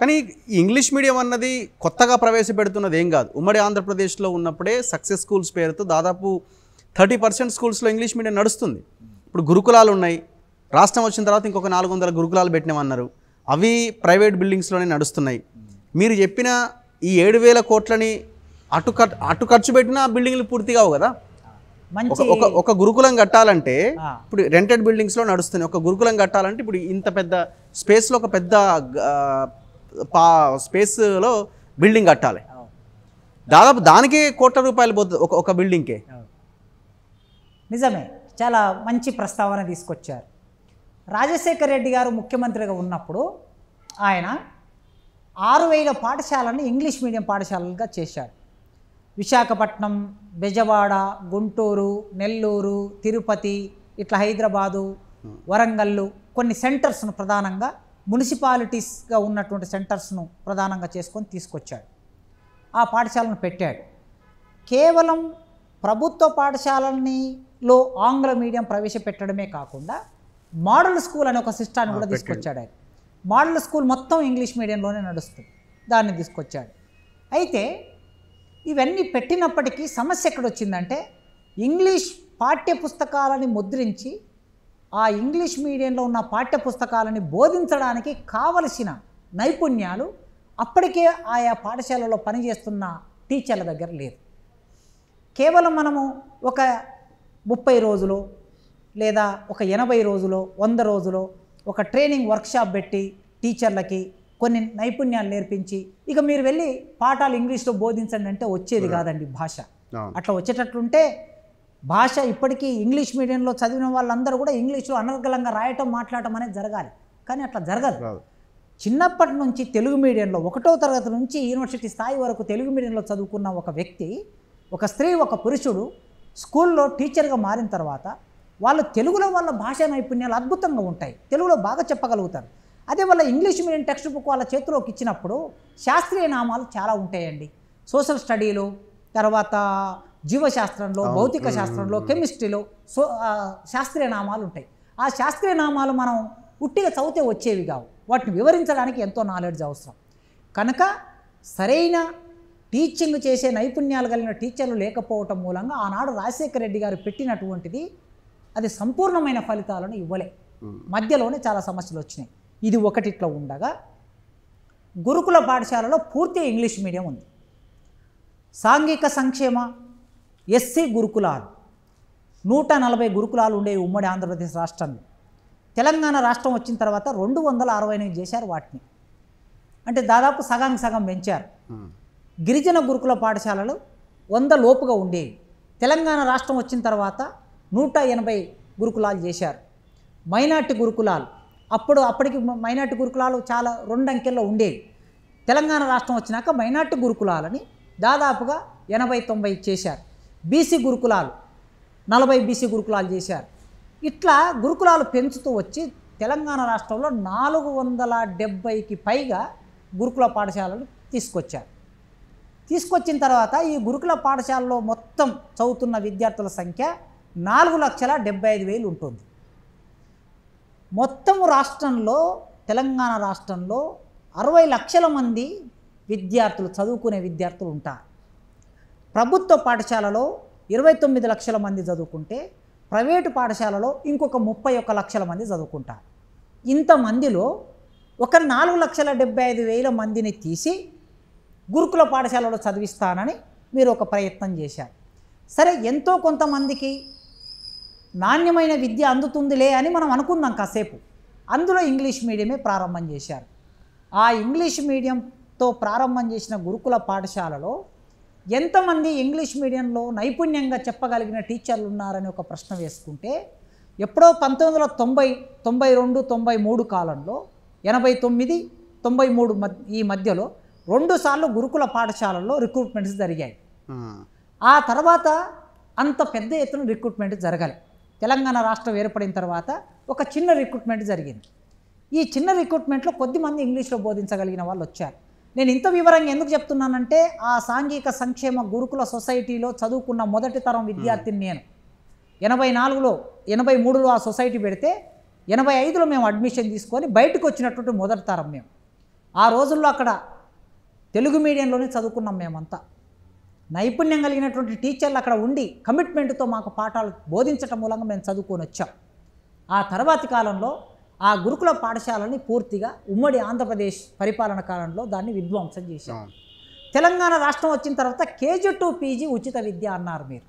కానీ English medium అన్నది కొత్తగా ప్రవేశపెడుతున్నది ఏం కాదు ఉమ్మడి ఆంధ్రప్రదేశ్లో ఉన్నప్పుడే సక్సెస్ స్కూల్స్ పేరుతో దాదాపు థర్టీ పర్సెంట్ స్కూల్స్లో ఇంగ్లీష్ మీడియం నడుస్తుంది ఇప్పుడు గురుకులాలు ఉన్నాయి రాష్ట్రం వచ్చిన తర్వాత ఇంకొక నాలుగు వందల గురుకులాలు పెట్టినామన్నారు అవి ప్రైవేట్ బిల్డింగ్స్లోనే నడుస్తున్నాయి మీరు చెప్పిన ఈ ఏడు వేల కోట్లని అటు అటు ఖర్చు పెట్టినా బిల్డింగ్లు పూర్తి కావు కదా ఒక ఒక గురుకులం కట్టాలంటే ఇప్పుడు రెంటెడ్ బిల్డింగ్స్లో నడుస్తుంది ఒక గురుకులం కట్టాలంటే ఇప్పుడు ఇంత పెద్ద స్పేస్లో ఒక పెద్ద పా స్పేస్లో బిల్డింగ్ కట్టాలి దాదాపు దానికే కోట్ల రూపాయలు పోతుంది ఒక ఒక బిల్డింగ్కే నిజమే చాలా మంచి ప్రస్తావన తీసుకొచ్చారు రాజశేఖర్ రెడ్డి గారు ముఖ్యమంత్రిగా ఉన్నప్పుడు ఆయన ఆరు వేల పాఠశాలను ఇంగ్లీష్ మీడియం పాఠశాలలుగా చేశారు విశాఖపట్నం బెజవాడ గుంటూరు నెల్లూరు తిరుపతి ఇట్లా హైదరాబాదు వరంగల్లు కొన్ని సెంటర్స్ను ప్రధానంగా మున్సిపాలిటీస్గా ఉన్నటువంటి సెంటర్స్ను ప్రధానంగా చేసుకొని తీసుకొచ్చాడు ఆ పాఠశాలను పెట్టాడు కేవలం ప్రభుత్వ పాఠశాలని లో ఆంగ్ల మీడియం ప్రవేశపెట్టడమే కాకుండా మోడల్ స్కూల్ అనే ఒక సిస్టాన్ని కూడా తీసుకొచ్చాడు ఆయన మోడల్ స్కూల్ మొత్తం ఇంగ్లీష్ మీడియంలోనే నడుస్తుంది దాన్ని తీసుకొచ్చాడు అయితే ఇవన్నీ పెట్టినప్పటికీ సమస్య ఎక్కడొచ్చిందంటే ఇంగ్లీష్ పాఠ్య పుస్తకాలని ముద్రించి ఆ ఇంగ్లీష్ మీడియంలో ఉన్న పాఠ్య పుస్తకాలని బోధించడానికి కావలసిన నైపుణ్యాలు అప్పటికే ఆయా పాఠశాలలో పనిచేస్తున్న టీచర్ల దగ్గర లేదు కేవలం మనము ఒక ముప్పై రోజులు లేదా ఒక ఎనభై రోజులో వంద రోజులో ఒక ట్రైనింగ్ వర్క్షాప్ పెట్టి టీచర్లకి కొన్ని నైపుణ్యాలు నేర్పించి ఇక మీరు వెళ్ళి పాఠాలు ఇంగ్లీష్లో బోధించండి అంటే వచ్చేది కాదండి భాష అట్లా వచ్చేటట్లుంటే భాష ఇప్పటికీ ఇంగ్లీష్ మీడియంలో చదివిన వాళ్ళందరూ కూడా ఇంగ్లీష్లో అనర్గలంగా రాయటం మాట్లాడటం అనేది జరగాలి కానీ అట్లా జరగదు చిన్నప్పటి నుంచి తెలుగు మీడియంలో ఒకటో తరగతి నుంచి యూనివర్సిటీ స్థాయి వరకు తెలుగు మీడియంలో చదువుకున్న ఒక వ్యక్తి ఒక స్త్రీ ఒక పురుషుడు స్కూల్లో టీచర్గా మారిన తర్వాత వాళ్ళు తెలుగులో వాళ్ళ భాషా నైపుణ్యాలు అద్భుతంగా ఉంటాయి తెలుగులో బాగా చెప్పగలుగుతారు అదే వాళ్ళ ఇంగ్లీష్ మీడియం టెక్స్ట్ బుక్ వాళ్ళ చేతిలోకి ఇచ్చినప్పుడు శాస్త్రీయ నామాలు చాలా ఉంటాయండి సోషల్ స్టడీలు తర్వాత జీవశాస్త్రంలో భౌతిక శాస్త్రంలో కెమిస్ట్రీలో సో శాస్త్రీయ నామాలు ఉంటాయి ఆ శాస్త్రీయ నామాలు మనం ఉట్టిగా చదివితే వచ్చేవి కావు వాటిని వివరించడానికి ఎంతో నాలెడ్జ్ అవసరం కనుక సరైన టీచింగ్ చేసే నైపుణ్యాలు కలిగిన టీచర్లు లేకపోవటం మూలంగా ఆనాడు రాజశేఖర రెడ్డి గారు పెట్టినటువంటిది అది సంపూర్ణమైన ఫలితాలను ఇవ్వలే మధ్యలోనే చాలా సమస్యలు వచ్చినాయి ఇది ఒకటిట్లో ఉండగా గురుకుల పాఠశాలలో పూర్తి ఇంగ్లీష్ మీడియం ఉంది సాంఘిక సంక్షేమ ఎస్సీ గురుకులాలు నూట నలభై గురుకులాలు ఉండేవి ఉమ్మడి ఆంధ్రప్రదేశ్ రాష్ట్రాన్ని తెలంగాణ రాష్ట్రం వచ్చిన తర్వాత రెండు వందల అరవై ఎనిమిది చేశారు వాటిని అంటే దాదాపు సగం సగం పెంచారు గిరిజన గురుకుల పాఠశాలలు వంద లోపుగా ఉండేవి తెలంగాణ రాష్ట్రం వచ్చిన తర్వాత నూట ఎనభై గురుకులాలు చేశారు మైనార్టీ గురుకులాలు అప్పుడు అప్పటికి మైనార్టీ గురుకులాలు చాలా రెండు అంకెల్లో ఉండేవి తెలంగాణ రాష్ట్రం వచ్చినాక మైనార్టీ గురుకులాలని దాదాపుగా ఎనభై తొంభై చేశారు బీసీ గురుకులాలు నలభై బీసీ గురుకులాలు చేశారు ఇట్లా గురుకులాలు పెంచుతూ వచ్చి తెలంగాణ రాష్ట్రంలో నాలుగు వందల డెబ్బైకి పైగా గురుకుల పాఠశాలలు తీసుకొచ్చారు తీసుకొచ్చిన తర్వాత ఈ గురుకుల పాఠశాలలో మొత్తం చదువుతున్న విద్యార్థుల సంఖ్య నాలుగు లక్షల డెబ్బై ఐదు వేలు ఉంటుంది మొత్తం రాష్ట్రంలో తెలంగాణ రాష్ట్రంలో అరవై లక్షల మంది విద్యార్థులు చదువుకునే విద్యార్థులు ఉంటారు ప్రభుత్వ పాఠశాలలో ఇరవై తొమ్మిది లక్షల మంది చదువుకుంటే ప్రైవేటు పాఠశాలలో ఇంకొక ముప్పై ఒక్క లక్షల మంది చదువుకుంటారు ఇంతమందిలో ఒక నాలుగు లక్షల డెబ్బై ఐదు వేల మందిని తీసి గురుకుల పాఠశాలలో చదివిస్తానని మీరు ఒక ప్రయత్నం చేశారు సరే ఎంతో కొంతమందికి నాణ్యమైన విద్య అందుతుందిలే అని మనం అనుకుందాం కాసేపు అందులో ఇంగ్లీష్ మీడియమే ప్రారంభం చేశారు ఆ ఇంగ్లీష్ మీడియంతో ప్రారంభం చేసిన గురుకుల పాఠశాలలో ఎంతమంది ఇంగ్లీష్ మీడియంలో నైపుణ్యంగా చెప్పగలిగిన టీచర్లు ఉన్నారని ఒక ప్రశ్న వేసుకుంటే ఎప్పుడో పంతొమ్మిది వందల తొంభై తొంభై రెండు తొంభై మూడు కాలంలో ఎనభై తొమ్మిది తొంభై మూడు ఈ మధ్యలో రెండు సార్లు గురుకుల పాఠశాలల్లో రిక్రూట్మెంట్స్ జరిగాయి ఆ తర్వాత అంత పెద్ద ఎత్తున రిక్రూట్మెంట్ జరగాలి తెలంగాణ రాష్ట్రం ఏర్పడిన తర్వాత ఒక చిన్న రిక్రూట్మెంట్ జరిగింది ఈ చిన్న రిక్రూట్మెంట్లో కొద్దిమంది ఇంగ్లీష్లో బోధించగలిగిన వాళ్ళు వచ్చారు నేను ఇంత వివరంగా ఎందుకు చెప్తున్నానంటే ఆ సాంఘిక సంక్షేమ గురుకుల సొసైటీలో చదువుకున్న మొదటి తరం విద్యార్థిని నేను ఎనభై నాలుగులో ఎనభై మూడులో ఆ సొసైటీ పెడితే ఎనభై ఐదులో మేము అడ్మిషన్ తీసుకొని బయటకు వచ్చినటువంటి మొదటి తరం మేము ఆ రోజుల్లో అక్కడ తెలుగు మీడియంలోనే చదువుకున్నాం మేమంతా నైపుణ్యం కలిగినటువంటి టీచర్లు అక్కడ ఉండి కమిట్మెంట్తో మాకు పాఠాలు బోధించటం మూలంగా మేము చదువుకొని వచ్చాం ఆ తర్వాతి కాలంలో ఆ గురుకుల పాఠశాలని పూర్తిగా ఉమ్మడి ఆంధ్రప్రదేశ్ పరిపాలన కాలంలో దాన్ని విధ్వంసం చేశారు తెలంగాణ రాష్ట్రం వచ్చిన తర్వాత కేజీ టు పీజీ ఉచిత విద్య అన్నారు మీరు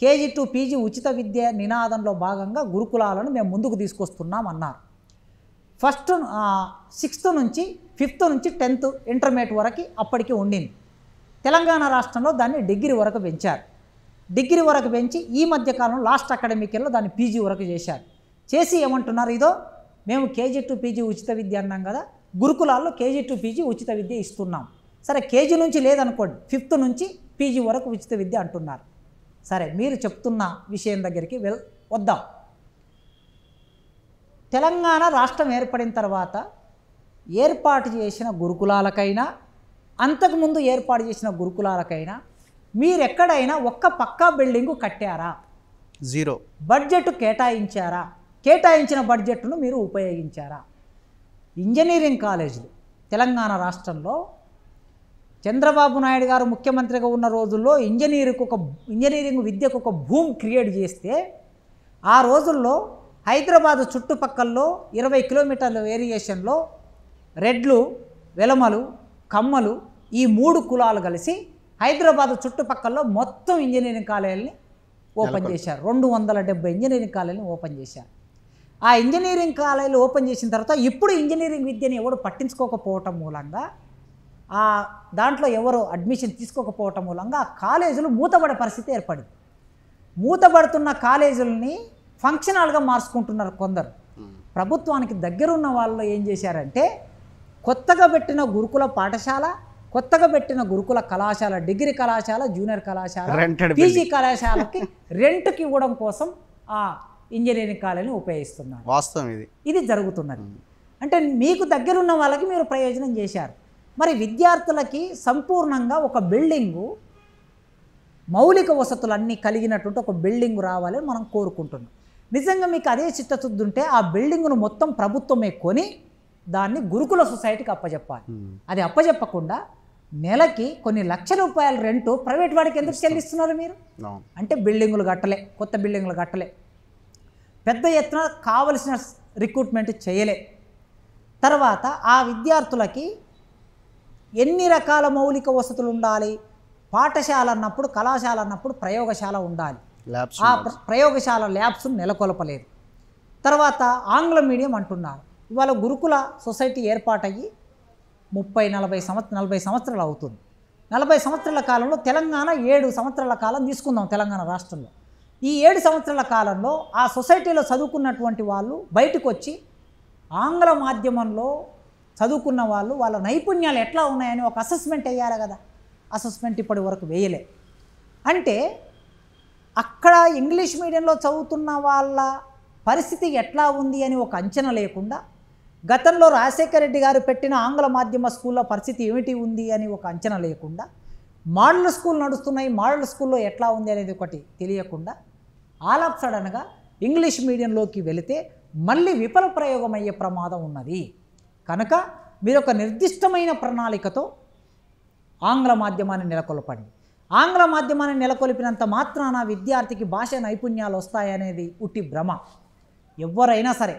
కేజీ టు పీజీ ఉచిత విద్య నినాదంలో భాగంగా గురుకులాలను మేము ముందుకు తీసుకొస్తున్నాం అన్నారు ఫస్ట్ సిక్స్త్ నుంచి ఫిఫ్త్ నుంచి టెన్త్ ఇంటర్మీడియట్ వరకు అప్పటికి ఉండింది తెలంగాణ రాష్ట్రంలో దాన్ని డిగ్రీ వరకు పెంచారు డిగ్రీ వరకు పెంచి ఈ మధ్యకాలంలో లాస్ట్ అకాడమిక్ ఇయర్లో దాన్ని పీజీ వరకు చేశారు చేసి ఏమంటున్నారు ఇదో మేము కేజీ టు పీజీ ఉచిత విద్య అన్నాం కదా గురుకులాల్లో కేజీ టు పీజీ ఉచిత విద్య ఇస్తున్నాం సరే కేజీ నుంచి లేదనుకోండి ఫిఫ్త్ నుంచి పీజీ వరకు ఉచిత విద్య అంటున్నారు సరే మీరు చెప్తున్న విషయం దగ్గరికి వెల్ వద్దాం తెలంగాణ రాష్ట్రం ఏర్పడిన తర్వాత ఏర్పాటు చేసిన గురుకులాలకైనా అంతకుముందు ఏర్పాటు చేసిన గురుకులాలకైనా మీరెక్కడైనా ఒక్క పక్కా బిల్డింగు కట్టారా జీరో బడ్జెట్ కేటాయించారా కేటాయించిన బడ్జెట్ను మీరు ఉపయోగించారా ఇంజనీరింగ్ కాలేజీలు తెలంగాణ రాష్ట్రంలో చంద్రబాబు నాయుడు గారు ముఖ్యమంత్రిగా ఉన్న రోజుల్లో ఇంజనీరింగ్ ఒక ఇంజనీరింగ్ విద్యకు ఒక భూమి క్రియేట్ చేస్తే ఆ రోజుల్లో హైదరాబాదు చుట్టుపక్కల్లో ఇరవై కిలోమీటర్ల వేరియేషన్లో రెడ్లు వెలమలు కమ్మలు ఈ మూడు కులాలు కలిసి హైదరాబాదు చుట్టుపక్కల్లో మొత్తం ఇంజనీరింగ్ కాలేజీని ఓపెన్ చేశారు రెండు వందల డెబ్బై ఇంజనీరింగ్ కాలేజీని ఓపెన్ చేశారు ఆ ఇంజనీరింగ్ కాలేజీలు ఓపెన్ చేసిన తర్వాత ఇప్పుడు ఇంజనీరింగ్ విద్యని ఎవరు పట్టించుకోకపోవటం మూలంగా ఆ దాంట్లో ఎవరు అడ్మిషన్ తీసుకోకపోవటం మూలంగా ఆ కాలేజీలు మూతబడే పరిస్థితి ఏర్పడింది మూతబడుతున్న కాలేజీలని ఫంక్షనల్గా మార్చుకుంటున్నారు కొందరు ప్రభుత్వానికి దగ్గరున్న వాళ్ళు ఏం చేశారంటే కొత్తగా పెట్టిన గురుకుల పాఠశాల కొత్తగా పెట్టిన గురుకుల కళాశాల డిగ్రీ కళాశాల జూనియర్ కళాశాల పీజీ కళాశాలకి రెంట్కి ఇవ్వడం కోసం ఆ ఇంజనీరింగ్ కాలేజీని ఉపయోగిస్తున్నారు వాస్తవం ఇది ఇది జరుగుతున్నది అంటే మీకు దగ్గరున్న వాళ్ళకి మీరు ప్రయోజనం చేశారు మరి విద్యార్థులకి సంపూర్ణంగా ఒక బిల్డింగు మౌలిక వసతులన్నీ కలిగినటువంటి ఒక బిల్డింగ్ రావాలని మనం కోరుకుంటున్నాం నిజంగా మీకు అదే చిత్తశుద్ధి ఉంటే ఆ బిల్డింగ్ను మొత్తం ప్రభుత్వమే కొని దాన్ని గురుకుల సొసైటీకి అప్పజెప్పాలి అది అప్పజెప్పకుండా నెలకి కొన్ని లక్షల రూపాయల రెంటు ప్రైవేట్ వాడికి ఎందుకు చెల్లిస్తున్నారు మీరు అంటే బిల్డింగులు కట్టలే కొత్త బిల్డింగులు కట్టలే పెద్ద ఎత్తున కావలసిన రిక్రూట్మెంట్ చేయలే తర్వాత ఆ విద్యార్థులకి ఎన్ని రకాల మౌలిక వసతులు ఉండాలి పాఠశాల అన్నప్పుడు కళాశాల అన్నప్పుడు ప్రయోగశాల ఉండాలి ఆ ప్రయోగశాల ల్యాబ్స్ నెలకొల్పలేదు తర్వాత ఆంగ్ల మీడియం అంటున్నారు ఇవాళ గురుకుల సొసైటీ ఏర్పాటయ్యి ముప్పై నలభై సంవత్సర నలభై సంవత్సరాలు అవుతుంది నలభై సంవత్సరాల కాలంలో తెలంగాణ ఏడు సంవత్సరాల కాలం తీసుకుందాం తెలంగాణ రాష్ట్రంలో ఈ ఏడు సంవత్సరాల కాలంలో ఆ సొసైటీలో చదువుకున్నటువంటి వాళ్ళు బయటకు వచ్చి ఆంగ్ల మాధ్యమంలో చదువుకున్న వాళ్ళు వాళ్ళ నైపుణ్యాలు ఎట్లా ఉన్నాయని ఒక అసెస్మెంట్ వేయాలి కదా అసెస్మెంట్ ఇప్పటి వరకు వేయలే అంటే అక్కడ ఇంగ్లీష్ మీడియంలో చదువుతున్న వాళ్ళ పరిస్థితి ఎట్లా ఉంది అని ఒక అంచనా లేకుండా గతంలో రాజశేఖర రెడ్డి గారు పెట్టిన ఆంగ్ల మాధ్యమ స్కూల్లో పరిస్థితి ఏమిటి ఉంది అని ఒక అంచనా లేకుండా మోడల్ స్కూల్ నడుస్తున్నాయి మోడల్ స్కూల్లో ఎట్లా ఉంది అనేది ఒకటి తెలియకుండా ఆల్ ఆఫ్ సడన్గా ఇంగ్లీష్ మీడియంలోకి వెళితే మళ్ళీ విఫల ప్రయోగం అయ్యే ప్రమాదం ఉన్నది కనుక మీరు ఒక నిర్దిష్టమైన ప్రణాళికతో ఆంగ్ల మాధ్యమాన్ని నెలకొల్పండి ఆంగ్ల మాధ్యమాన్ని నెలకొల్పినంత మాత్రాన విద్యార్థికి భాష నైపుణ్యాలు వస్తాయనేది ఉట్టి భ్రమ ఎవరైనా సరే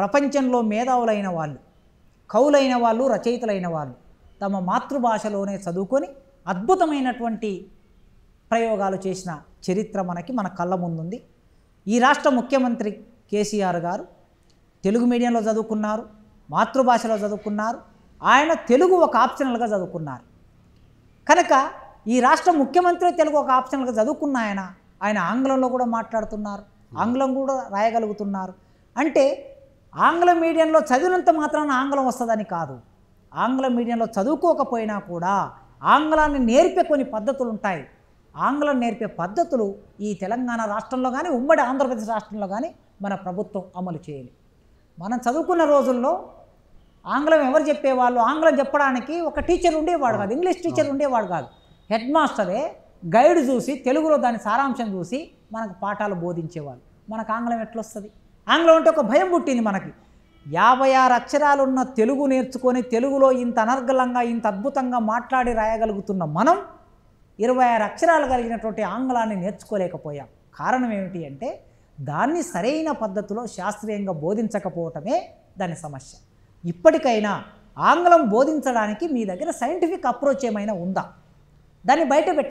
ప్రపంచంలో మేధావులైన వాళ్ళు కవులైన వాళ్ళు రచయితలైన వాళ్ళు తమ మాతృభాషలోనే చదువుకొని అద్భుతమైనటువంటి ప్రయోగాలు చేసిన చరిత్ర మనకి మన కళ్ళ ముందుంది ఈ రాష్ట్ర ముఖ్యమంత్రి కేసీఆర్ గారు తెలుగు మీడియంలో చదువుకున్నారు మాతృభాషలో చదువుకున్నారు ఆయన తెలుగు ఒక ఆప్షనల్గా చదువుకున్నారు కనుక ఈ రాష్ట్ర ముఖ్యమంత్రి తెలుగు ఒక ఆప్షనల్గా చదువుకున్న ఆయన ఆయన ఆంగ్లంలో కూడా మాట్లాడుతున్నారు ఆంగ్లం కూడా రాయగలుగుతున్నారు అంటే ఆంగ్ల మీడియంలో చదివినంత మాత్రాన ఆంగ్లం వస్తుందని కాదు ఆంగ్ల మీడియంలో చదువుకోకపోయినా కూడా ఆంగ్లాన్ని నేర్పే కొన్ని పద్ధతులు ఉంటాయి ఆంగ్లం నేర్పే పద్ధతులు ఈ తెలంగాణ రాష్ట్రంలో కానీ ఉమ్మడి ఆంధ్రప్రదేశ్ రాష్ట్రంలో కానీ మన ప్రభుత్వం అమలు చేయాలి మనం చదువుకున్న రోజుల్లో ఆంగ్లం ఎవరు చెప్పేవాళ్ళు ఆంగ్లం చెప్పడానికి ఒక టీచర్ ఉండేవాడు కాదు ఇంగ్లీష్ టీచర్ ఉండేవాడు కాదు హెడ్ మాస్టరే గైడ్ చూసి తెలుగులో దాని సారాంశం చూసి మనకు పాఠాలు బోధించేవాళ్ళు మనకు ఆంగ్లం ఎట్లొస్తుంది ఆంగ్లం అంటే ఒక భయం పుట్టింది మనకి యాభై ఆరు అక్షరాలున్న తెలుగు నేర్చుకొని తెలుగులో ఇంత అనర్గలంగా ఇంత అద్భుతంగా మాట్లాడి రాయగలుగుతున్న మనం ఇరవై ఆరు అక్షరాలు కలిగినటువంటి ఆంగ్లాన్ని నేర్చుకోలేకపోయాం కారణం ఏమిటి అంటే దాన్ని సరైన పద్ధతిలో శాస్త్రీయంగా బోధించకపోవటమే దాని సమస్య ఇప్పటికైనా ఆంగ్లం బోధించడానికి మీ దగ్గర సైంటిఫిక్ అప్రోచ్ ఏమైనా ఉందా దాన్ని బయట